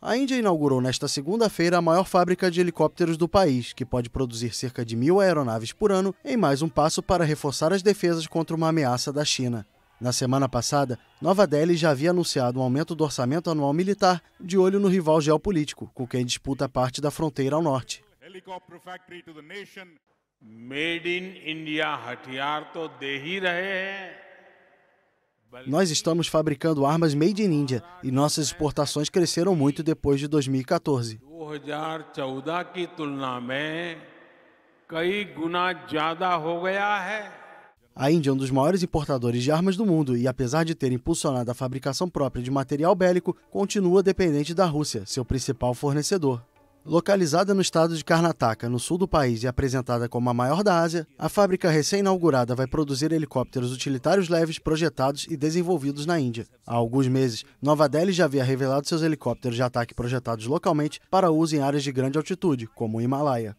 A Índia inaugurou nesta segunda-feira a maior fábrica de helicópteros do país, que pode produzir cerca de mil aeronaves por ano, em mais um passo para reforçar as defesas contra uma ameaça da China. Na semana passada, Nova Delhi já havia anunciado um aumento do orçamento anual militar, de olho no rival geopolítico, com quem disputa parte da fronteira ao norte. Made in India, nós estamos fabricando armas made in India e nossas exportações cresceram muito depois de 2014. A Índia é um dos maiores importadores de armas do mundo e, apesar de ter impulsionado a fabricação própria de material bélico, continua dependente da Rússia, seu principal fornecedor. Localizada no estado de Karnataka, no sul do país e apresentada como a maior da Ásia, a fábrica recém-inaugurada vai produzir helicópteros utilitários leves projetados e desenvolvidos na Índia. Há alguns meses, Nova Delhi já havia revelado seus helicópteros de ataque projetados localmente para uso em áreas de grande altitude, como o Himalaia.